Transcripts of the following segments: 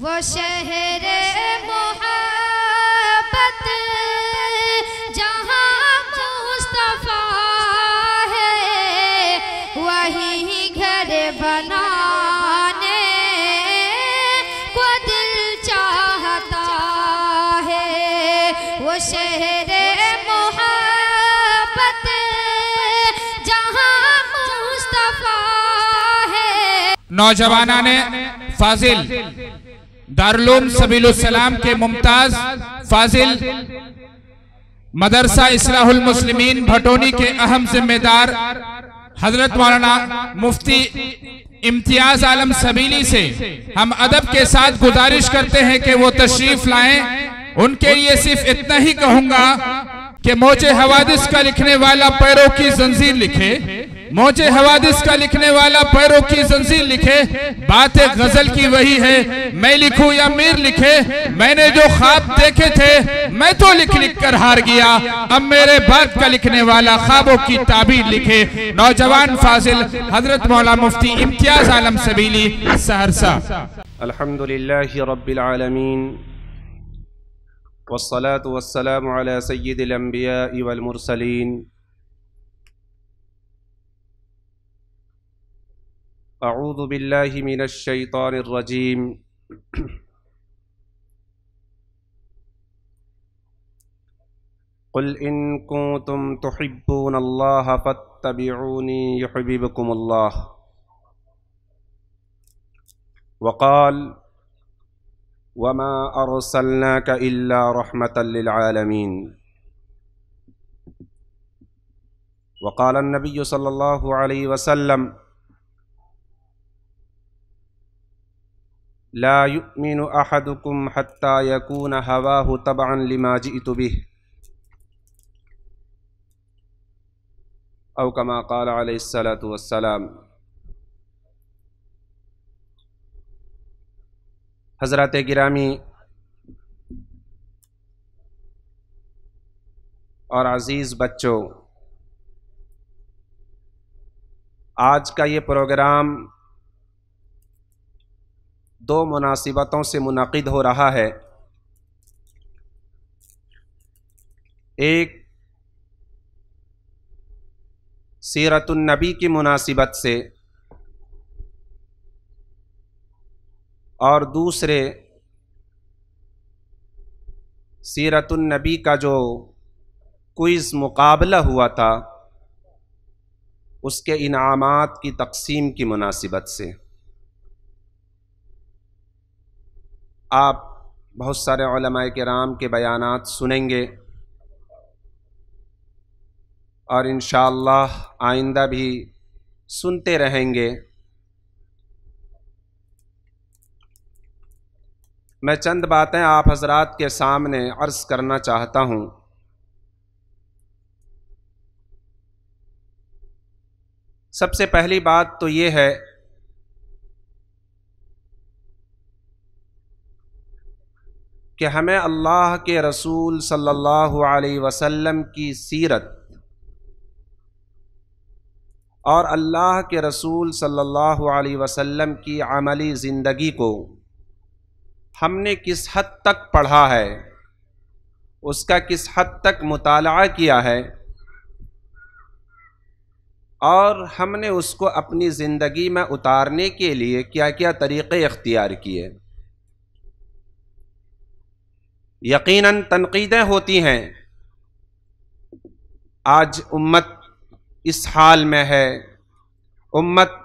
वो शहर मोहब्बत जहाँ मुस्तफ़ा है वही घर बनाने को दिल चाहता है वो शहर मोहब्बत जहाँ मुस्तफ़ा है नौजवाना ने फाजिल दारुलूम सबीलसलाम के मुमताज फाजिल मदरसा इसलाहुल मुस्लिमीन भटोनी के अहम जिम्मेदार हजरत मौलाना मुफ्ती इम्तियाज आलम सबीली से हम अदब के साथ गुजारिश करते हैं कि वो तशरीफ लाएं उनके लिए सिर्फ इतना ही कहूंगा कि मोचे हवादिस का लिखने वाला पैरों की जंजीर लिखे मोजे हवादिस का लिखने वाला पैरों की जंजीर लिखे बातें गजल की वही है मैं लिखूं या मीर लिखे मैंने जो ख्वाब देखे थे मैं तो, तो लिख लिख कर हार गया अब मेरे बात का लिखने वाला ख्वाबों की ताबीर लिखे नौजवान फाजिल हजरत मौला मुफ्ती इम्तियाज आलम सबीली सहरसा لله رب العالمين والصلاة والسلام على سيد الأنبياء والمرسلين أعوذ بالله من الشيطان الرجيم قل إن كنتم تحبون الله فاتبعوني يحببكم الله وقال وما أرسلناك إلا رحمة للعالمين وقال النبي صلى الله عليه وسلم लायुमिन अहदुकुम हत्ता यकून हवा हो तबान लिमाजी तुबी अवकमा कलासलाम हज़रत गिरामी और अज़ीज़ बच्चों आज का ये प्रोग्राम दो मुनासिबतों से मुनद हो रहा है एक सीरतुलनबी की मुनासिबत से और दूसरे सीरतुलनबी का जो क्विज़ मुकाबला हुआ था उसके इनामात की तकसीम की मुनासिबत से आप बहुत सारे राम के बयान सुनेंगे और इन आइंदा भी सुनते रहेंगे मैं चंद बातें आप हजरात के सामने अर्ज़ करना चाहता हूँ सबसे पहली बात तो ये है कि हमें अल्लाह के रसूल सल्लल्लाहु अलैहि वसल्लम की सीरत और अल्लाह के रसूल सल्लल्लाहु अलैहि वसल्लम की अमली ज़िंदगी को हमने किस हद तक पढ़ा है उसका किस हद तक मुताला किया है और हमने उसको अपनी ज़िंदगी में उतारने के लिए क्या क्या तरीक़े इख्तियार किए यकीनन तनकीदें होती हैं आज उम्मत इस हाल में है उम्मत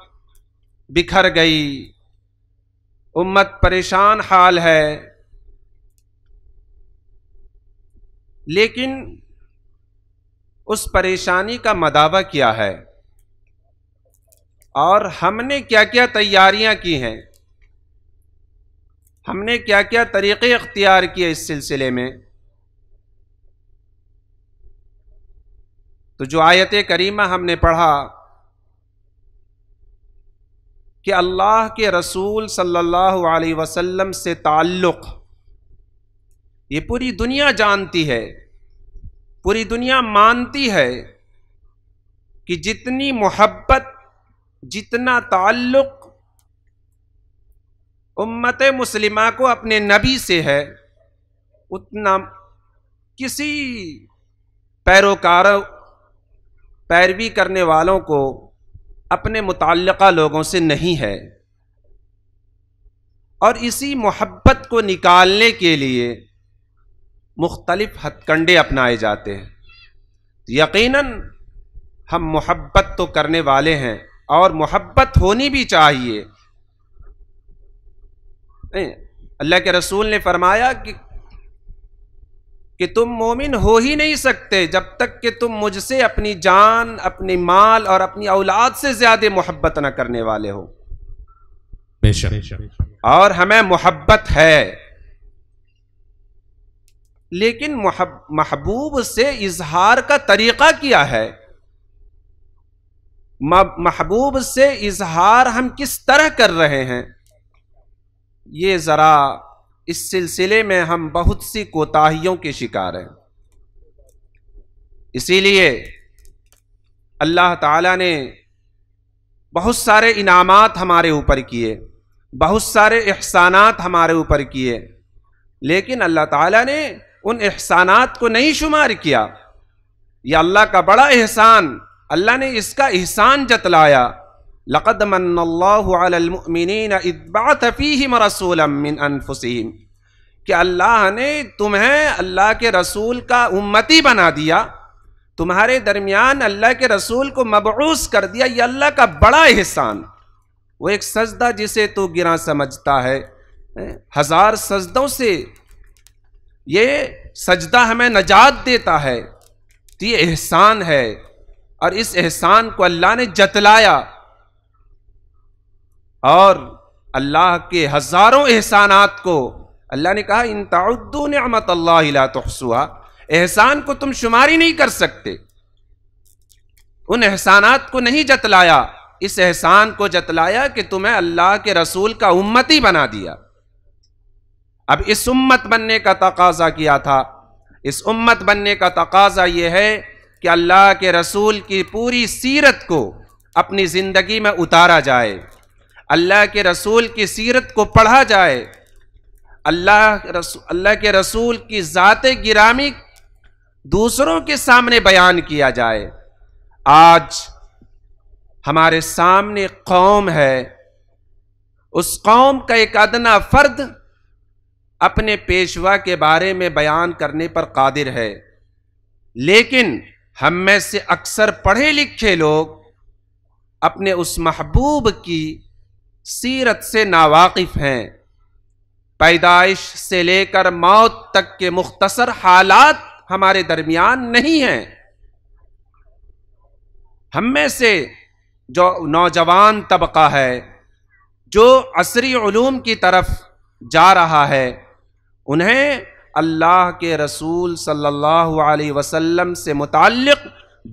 बिखर गई उम्मत परेशान हाल है लेकिन उस परेशानी का मदावा क्या है और हमने क्या क्या तैयारियां की हैं हमने क्या क्या तरीक़े अख्तियार किए इस सिलसिले में तो जो आयत करीमा हमने पढ़ा कि अल्लाह के रसूल सल्लल्लाहु अलैहि वसल्लम से ताल्लुक़ ये पूरी दुनिया जानती है पूरी दुनिया मानती है कि जितनी मोहब्बत जितना ताल्लुक़ उम्मत मुस्लिमा को अपने नबी से है उतना किसी पैरोकार पैरवी करने वालों को अपने मुतल लोगों से नहीं है और इसी मोहब्बत को निकालने के लिए मुख्तलफ हथकंडे अपनाए जाते हैं यकीनन हम मोहब्बत तो करने वाले हैं और मोहब्बत होनी भी चाहिए अल्लाह के रसूल ने फरमाया कि कि तुम मोमिन हो ही नहीं सकते जब तक कि तुम मुझसे अपनी जान अपने माल और अपनी औलाद से ज़्यादा मोहब्बत ना करने वाले हो बेशक और हमें मोहब्बत है लेकिन महबूब से इजहार का तरीक़ा क्या है महबूब से इजहार हम किस तरह कर रहे हैं ये ज़रा इस सिलसिले में हम बहुत सी कोताहियों के शिकार हैं इसीलिए अल्लाह ताला ने बहुत सारे इनामात हमारे ऊपर किए बहुत सारे एहसानात हमारे ऊपर किए लेकिन अल्लाह ताला ने उन एहसानात को नहीं शुमार किया यह अल्लाह का बड़ा एहसान अल्लाह ने इसका एहसान जतलाया المؤمنين मन्नल्लाहुअलमुमिनीन بعث فيهم رسولا من अनफुसीम कि अल्लाह ने तुम्हें अल्लाह के रसूल का उम्मती बना दिया तुम्हारे दरमियान अल्लाह के रसूल को मबूस कर दिया ये अल्लाह का बड़ा एहसान वो एक सजदा जिसे तू तो गिरा समझता है हज़ार सजदों से ये सजदा हमें नजात देता है तो ये एहसान है और इस एहसान को अल्लाह ने जतलाया और अल्लाह के हज़ारों एहसानात को अल्लाह ने कहा इन ताउद्दू नमत अल्ला तहसुआ एहसान को तुम शुमारी नहीं कर सकते उन एहसानात को नहीं जतलाया इस एहसान को जतलाया कि तुम्हें अल्लाह के रसूल का उम्मत ही बना दिया अब इस उम्मत बनने का तकाजा किया था इस उम्मत बनने का तकाजा यह है कि अल्लाह के रसूल की पूरी सीरत को अपनी ज़िंदगी में उतारा जाए अल्लाह के रसूल की सीरत को पढ़ा जाए अल्लाह अल्लाह के रसूल की ज़ात गिरामी दूसरों के सामने बयान किया जाए आज हमारे सामने कौम है उस कौम का एक अदना फ़र्द अपने पेशवा के बारे में बयान करने पर कादिर है लेकिन हम में से अक्सर पढ़े लिखे लोग अपने उस महबूब की सीरत से नावाकिफ़ हैं पैदाइश से लेकर मौत तक के मुख्तसर हालात हमारे दरमियान नहीं हैं हम में से जो नौजवान तबका है जो असरी की तरफ जा रहा है उन्हें अल्लाह के रसूल सल्लल्लाहु अलैहि वसल्लम से मुतक़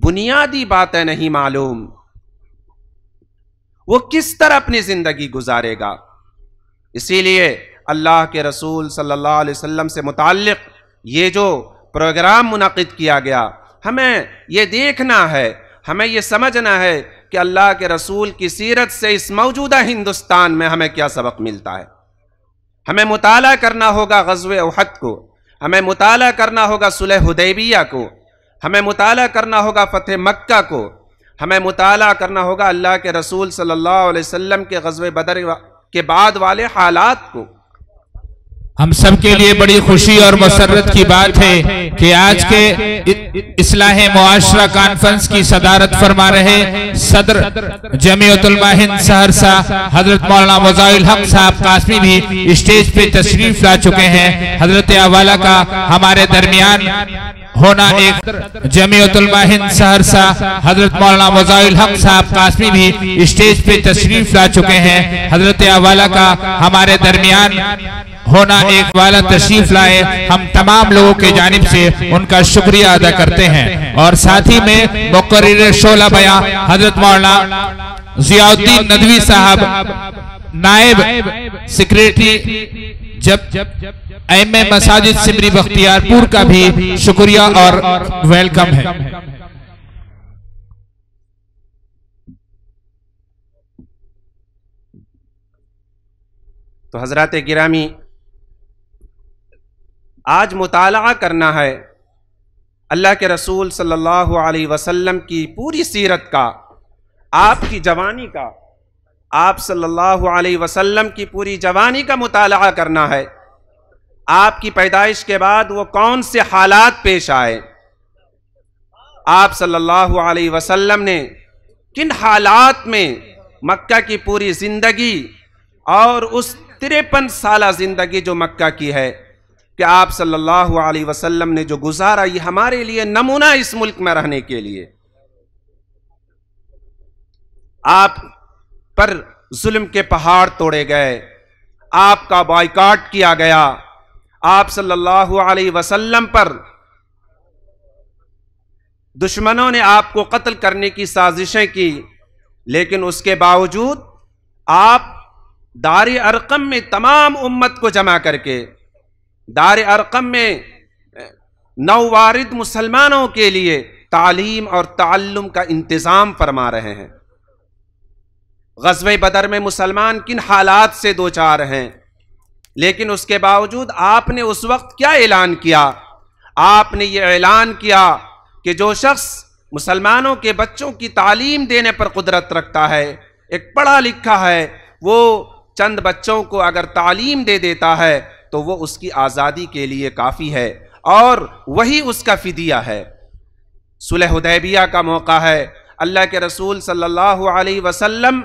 बुनियादी बातें नहीं मालूम वो किस तरह अपनी ज़िंदगी गुजारेगा इसीलिए अल्लाह के रसूल सल्लल्लाहु अलैहि वसल्लम से मुतक़ ये जो प्रोग्राम मुनद किया गया हमें ये देखना है हमें ये समझना है कि अल्लाह के रसूल की सीरत से इस मौजूदा हिंदुस्तान में हमें क्या सबक मिलता है हमें मुताल करना होगा गजव उहद को हमें मुताल करना होगा सुलह हुदैबिया को हमें मुताल करना होगा फ़तेह मक्का को हमें मुताल करना होगा अल्लाह के रसूल सल्ला वसम के गज़ब बदर के बाद वाले हालात को हम सबके लिए बड़ी खुशी और मसरत की बात है कि आज के इसलाह मुआशरा कॉन्फ्रेंस की सदारत फरमा रहे सदर जमीयतुलमा हिंद सहरसा हजरत मौलाना मजाइल हक साहब कासमी भी स्टेज पे तशरीफ ला चुके हैं हजरत अवाला का हमारे दरमियान होना एक जमीयतुलमा हिंद सहरसा हजरत मौलाना मजाइल हक साहब कासमी भी स्टेज पे तशरीफ ला चुके हैं हजरत अवाला का हमारे दरमियान होना एक वाला तशरीफ लाए हम तमाम लोगों के जानब से उनका शुक्रिया अदा करते हैं और साथ ही में मुकर शोला बया हजरत मौलाना जियाउद्दीन नदवी साहब नायब सिक्रेटरी जब जब एम ए मसाजिद सिमरी बख्तियारपुर का भी शुक्रिया और वेलकम है तो हजरत गिरामी आज मुताल करना है अल्लाह के रसूल सल्लल्लाहु अलैहि वसल्लम की पूरी सीरत का आपकी जवानी का आप सल्लल्लाहु अलैहि वसल्लम की पूरी जवानी का मुताला करना है आपकी पैदाइश के बाद वो कौन से हालात पेश आए आप सल्लल्लाहु अलैहि वसल्लम ने किन हालात में मक्का की पूरी ज़िंदगी और उस तिरपन साल ज़िंदगी जो मक्का की है कि आप सल्लल्लाहु अलैहि वसल्लम ने जो गुजारा ये हमारे लिए नमूना इस मुल्क में रहने के लिए आप पर जुल्म के पहाड़ तोड़े गए आपका बॉयकाट किया गया आप सल्लल्लाहु अलैहि वसल्लम पर दुश्मनों ने आपको कत्ल करने की साजिशें की लेकिन उसके बावजूद आप दारी अरकम में तमाम उम्मत को जमा करके दार अरकम में नववारद मुसलमानों के लिए तालीम और ताल्लुम का इंतज़ाम फरमा रहे हैं गजब बदर में मुसलमान किन हालात से दो चार हैं लेकिन उसके बावजूद आपने उस वक्त क्या ऐलान किया आपने ये ऐलान किया कि जो शख्स मुसलमानों के बच्चों की तालीम देने पर कुदरत रखता है एक पढ़ा लिखा है वो चंद बच्चों को अगर तालीम दे देता है तो वो उसकी आज़ादी के लिए काफ़ी है और वही उसका फ़िदिया है सुलह उदैबिया का मौका है अल्लाह के रसूल सल्लल्लाहु अलैहि वसल्लम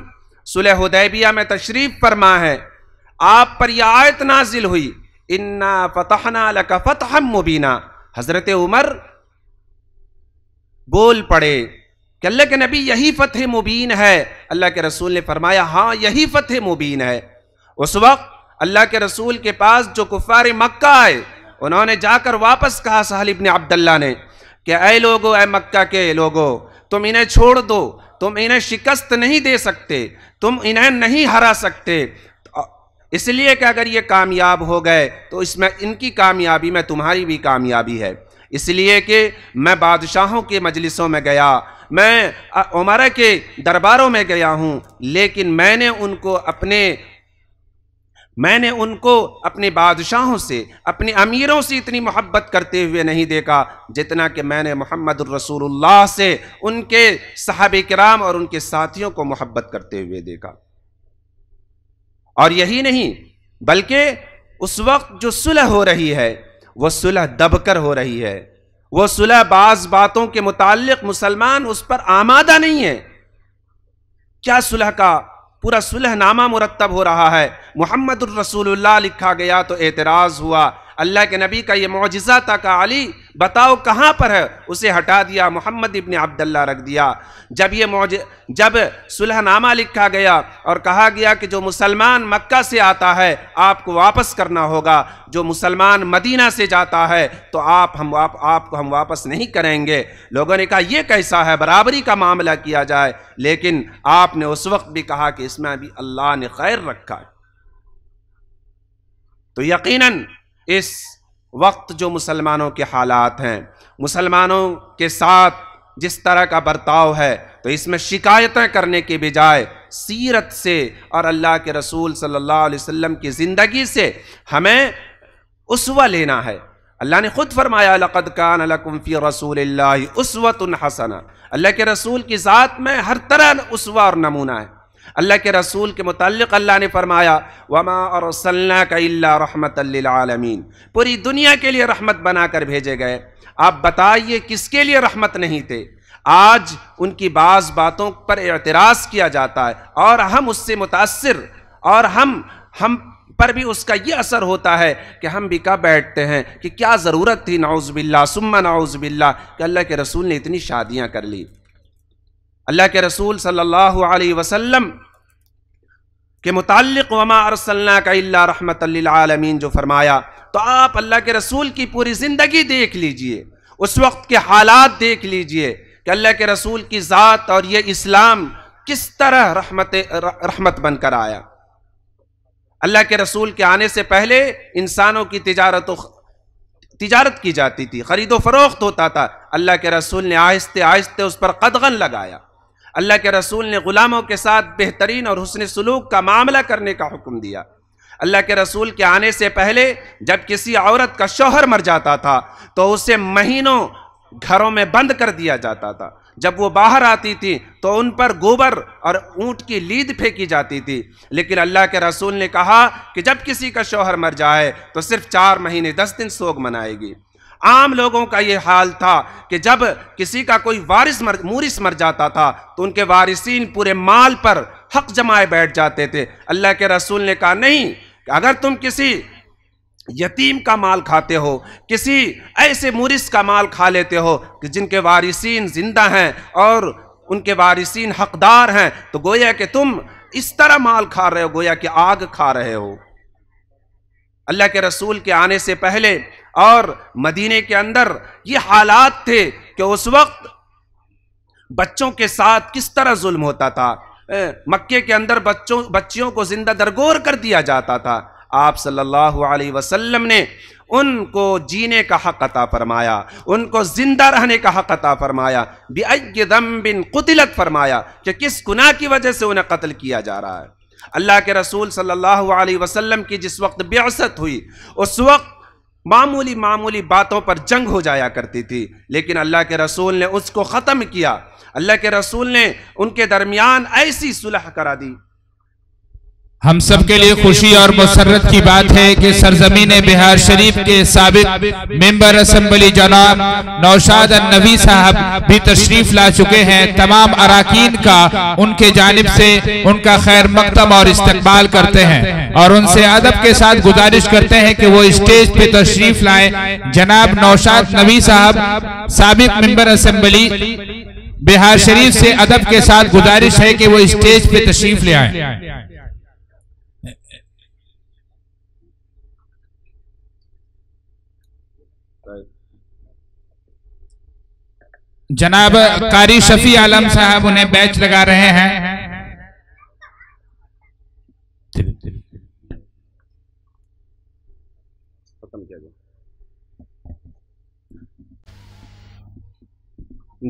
सुलह उदैबिया में तशरीफ़ फरमा है आप पर यह आयत नाजिल हुई इन्ना फतहना लका फतह मुबीना हज़रत उमर बोल पड़े कि अल्लाह के नबी यही फ़तह मुबीन है अल्लाह के रसूल ने फरमाया हाँ यही फ़तह मुबीन है उस वक्त अल्लाह के रसूल के पास जो कुफार मक्का आए उन्होंने जाकर वापस कहा साहल इबन अब्दुल्ला ने कि अय लोगो अय मक्का के लोगो तुम इन्हें छोड़ दो तुम इन्हें शिकस्त नहीं दे सकते तुम इन्हें नहीं हरा सकते इसलिए कि अगर ये कामयाब हो गए तो इसमें इनकी कामयाबी में तुम्हारी भी कामयाबी है इसलिए कि मैं बादशाहों के मजलिसों में गया मैं उमर के दरबारों में गया हूँ लेकिन मैंने उनको अपने मैंने उनको अपने बादशाहों से अपने अमीरों से इतनी मोहब्बत करते हुए नहीं देखा जितना कि मैंने मोहम्मद रसूलुल्लाह से उनके साहब कराम और उनके साथियों को मोहब्बत करते हुए देखा और यही नहीं बल्कि उस वक्त जो सुलह हो रही है वह सुलह दबकर हो रही है वह सुलह बाज बातों के मुतालिक मुसलमान उस पर आमादा नहीं है क्या सुलह का पूरा सुलहनामा मुरतब हो रहा है मोहम्मद रसूलुल्लाह लिखा गया तो एतराज़ हुआ अल्लाह के नबी का ये मुजजा था का अली बताओ कहाँ पर है उसे हटा दिया मोहम्मद इबन अब्दुल्ला रख दिया जब ये मौज जब सुलहनामा लिखा गया और कहा गया कि जो मुसलमान मक्का से आता है आपको वापस करना होगा जो मुसलमान मदीना से जाता है तो आप हम आप, आपको हम वापस नहीं करेंगे लोगों ने कहा यह कैसा है बराबरी का मामला किया जाए लेकिन आपने उस वक्त भी कहा कि इसमें भी अल्लाह ने खैर रखा है तो यकीनन इस वक्त जो मुसलमानों के हालात हैं मुसलमानों के साथ जिस तरह का बर्ताव है तो इसमें शिकायतें करने के बजाय सीरत से और अल्लाह के रसूल सल्लल्लाहु अलैहि वसल्लम की ज़िंदगी से हमें उसवा लेना है अल्लाह ने ख़ुद फरमाया लक़द कान लकुम्फ़ी रसूल उसवत हसना अल्लाह के रसूल की ज़ात में हर तरह उसवा और नमूना है अल्लाह के रसूल के मतलब अल्लाह ने फरमाया वमा और का रहमत आलमीन पूरी दुनिया के लिए रहमत बनाकर भेजे गए आप बताइए किसके लिए रहमत नहीं थे आज उनकी बाज़ बातों पर एतराज़ किया जाता है और हम उससे मुतासर और हम हम पर भी उसका यह असर होता है कि हम भी कब बैठते हैं कि क्या ज़रूरत थी नाउज़ बिल्ला सुम्मा नाउज़ बिल्ला कि अल्लाह के रसूल ने इतनी शादियाँ कर ली अल्लाह के रसूल सल्लल्लाहु अलैहि वसल्लम के मुतालिक वमा अरसल्ला का रहमत आलमीन जो फरमाया तो आप अल्लाह के रसूल की पूरी ज़िंदगी देख लीजिए उस वक्त के हालात देख लीजिए कि अल्लाह के रसूल की ज़ात और ये इस्लाम किस तरह रहमत रहमत बनकर आया अल्लाह के रसूल के आने से पहले इंसानों की तजारत तजारत की जाती थी खरीदो फरोख्त होता था अल्लाह के रसूल ने आहिस्ते आहिस्ते उस पर कदगन लगाया अल्लाह के रसूल ने ग़ुलामों के साथ बेहतरीन और हसन सलूक का मामला करने का हुक्म दिया अल्लाह के रसूल के आने से पहले जब किसी औरत का शोहर मर जाता था तो उसे महीनों घरों में बंद कर दिया जाता था जब वो बाहर आती थी तो उन पर गोबर और ऊँट की लीद फेंकी जाती थी लेकिन अल्लाह के रसूल ने कहा कि जब किसी का शोहर मर जाए तो सिर्फ चार महीने दस दिन सोग मनाएगी आम लोगों का ये हाल था कि जब किसी का कोई वारिस मर मूरिस मर जाता था तो उनके वारिसीन पूरे माल पर हक जमाए बैठ जाते थे अल्लाह के रसूल ने कहा नहीं अगर तुम किसी यतीम का माल खाते हो किसी ऐसे मुरिस का माल खा लेते हो कि जिनके वारिसीन जिंदा हैं और उनके वारिसीन हकदार हैं तो गोया कि तुम इस तरह माल खा रहे हो गोया कि आग खा रहे हो अल्लाह के रसूल के आने से पहले और मदीने के अंदर ये हालात थे कि उस वक्त बच्चों के साथ किस तरह जुल्म होता था मक्के के अंदर बच्चों बच्चियों को ज़िंदा दरगोर कर दिया जाता था आप सल्लल्लाहु अलैहि वसल्लम ने उनको जीने का हक अता फरमाया उनको ज़िंदा रहने का हक अता फरमाया दम बिन कुतिलत फरमाया कि किस गुनाह की वजह से उन्हें कत्ल किया जा रहा है अल्लाह के रसूल सल्लल्लाहु अलैहि वसल्लम की जिस वक्त बेअसत हुई उस वक्त मामूली मामूली बातों पर जंग हो जाया करती थी लेकिन अल्लाह के रसूल ने उसको ख़त्म किया अल्लाह के रसूल ने उनके दरमियान ऐसी सुलह करा दी हम सब के लिए खुशी और मसरत की बात है कि सरजमीन बिहार शरीफ के सबक मेंबर असम्बली जनाब नौशाद नबी साहब भी तशरीफ ला चुके हैं तमाम अरकान का उनके जानब से उनका खैर मकदम और इस्तकबाल करते हैं और उनसे अदब के साथ गुजारिश करते हैं कि वो स्टेज पे तशरीफ लाए जनाब नौशाद नबी साहब सबक मेंबर असम्बली बिहार शरीफ से अदब के साथ गुजारिश है कि वो स्टेज पे तशरीफ ले आए जनाब कारी शफी आलम साहब उन्हें बैच लगा रहे हैं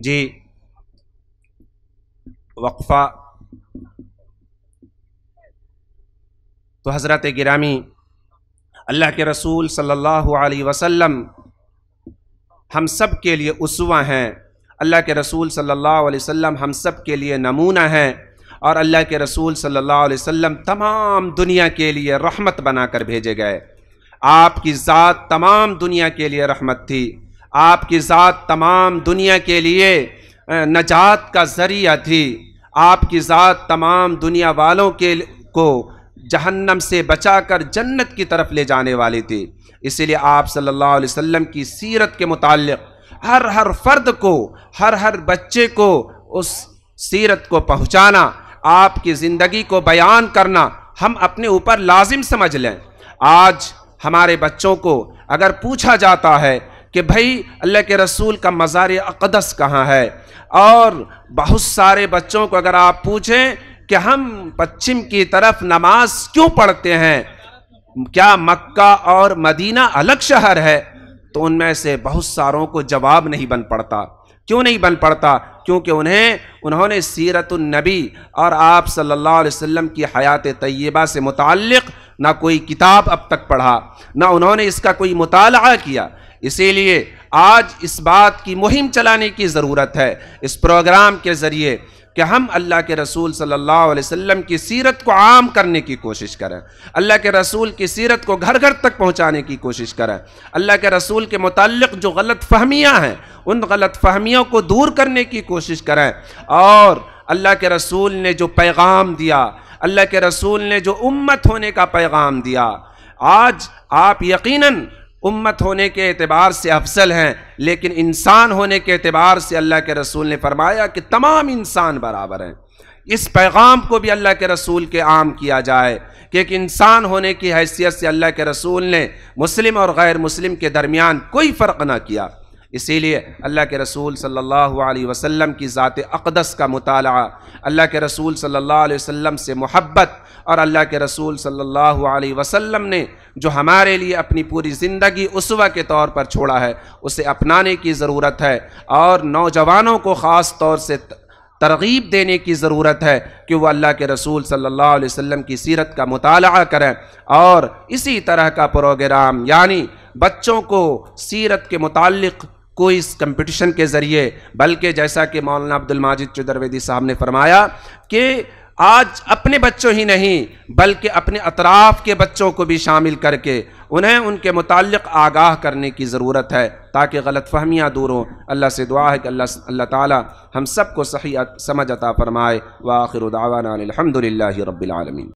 जी वक्फा तो हज़रत गिरामी अल्लाह के रसूल सल्लल्लाहु अलैहि वसल्लम हम सब के लिए उसवा हैं अल्लाह के रसूल सल्लल्लाहु अलैहि वसल्लम हम सब के लिए नमूना हैं और अल्लाह के रसूल सल्लल्लाहु अलैहि वसल्लम तमाम दुनिया के लिए रहमत बनाकर भेजे गए आपकी ज़ात तमाम दुनिया के लिए रहमत थी आपकी ज़ात तमाम दुनिया के लिए नजात का ज़रिया थी आपकी ज़ात तमाम दुनिया वालों के को जहन्नम से बचाकर जन्नत की तरफ ले जाने वाली थी इसीलिए आप सल्लल्लाहु अलैहि वसल्लम की सीरत के मुतालिक़ हर हर फर्द को हर हर बच्चे को उस सीरत को पहुंचाना आपकी ज़िंदगी को बयान करना हम अपने ऊपर लाजिम समझ लें आज हमारे बच्चों को अगर पूछा जाता है कि भाई अल्लाह के रसूल का मज़ार अक़दस कहाँ है और बहुत सारे बच्चों को अगर आप पूछें कि हम पश्चिम की तरफ नमाज क्यों पढ़ते हैं क्या मक्का और मदीना अलग शहर है तो उनमें से बहुत सारों को जवाब नहीं बन पड़ता क्यों नहीं बन पड़ता क्योंकि उन्हें उन्होंने सीरत नबी और आप सल्लल्लाहु अलैहि वसल्लम की हयात तय्यबा से मुतक़ ना कोई किताब अब तक पढ़ा ना उन्होंने इसका कोई मुताल किया इसीलिए आज इस बात की मुहिम चलाने की ज़रूरत है इस प्रोग्राम के ज़रिए कि हम अल्लाह के रसूल सल्लल्लाहु अलैहि वसल्लम की सीरत को आम करने की कोशिश करें अल्लाह के रसूल की सीरत को घर घर तक पहुँचाने की कोशिश करें अल्लाह के रसूल के मतलब जो गलत फहमियाँ हैं उन गलत फहमियों को दूर करने की कोशिश करें और अल्लाह के रसूल ने जो पैगाम दिया अल्लाह के रसूल ने जो उम्मत होने का पैगाम दिया आज आप यकीनन उम्मत होने के अतबार से अफसल हैं लेकिन इंसान होने के अतबार से अल्लाह के रसूल ने फरमाया कि तमाम इंसान बराबर हैं इस पैगाम को भी अल्लाह के रसूल के आम किया जाए कि एक इंसान होने की हैसियत से अल्लाह के रसूल ने मुस्लिम और गैर मुस्लिम के दरमियान कोई फ़र्क ना किया इसीलिए अल्लाह के रसूल सल्लल्लाहु अलैहि वसल्लम की ज़ात अक़दस का मताल अल्लाह के रसूल सल्लल्लाहु अलैहि वसल्लम से मोहब्बत और अल्लाह के रसूल सल्लल्लाहु अलैहि वसल्लम ने जो हमारे लिए अपनी पूरी ज़िंदगी उसवा के तौर पर छोड़ा है उसे अपनाने की ज़रूरत है और नौजवानों को ख़ास तौर से तरगीब देने की ज़रूरत है कि वह अल्लाह के रसूल सल्लल्लाहु अलैहि वसल्लम की सीरत का मताल करें और इसी तरह का प्रोग्राम यानी बच्चों को सीरत के मुतक़ कोई इस कंपटीशन के ज़रिए बल्कि जैसा कि मौलाना अब्दुल माजिद चुदरवेदी साहब ने फरमाया कि आज अपने बच्चों ही नहीं बल्कि अपने अतराफ के बच्चों को भी शामिल करके उन्हें उनके मुतक आगाह करने की ज़रूरत है ताकि गलत फहमियाँ दूर हों अल्लाह से दुआ है कि अल्लाह अल्लाह ताला हम सबको सही समझ अता फरमाए व आखिर उदावाना अलहमदिल्ला रबालमीन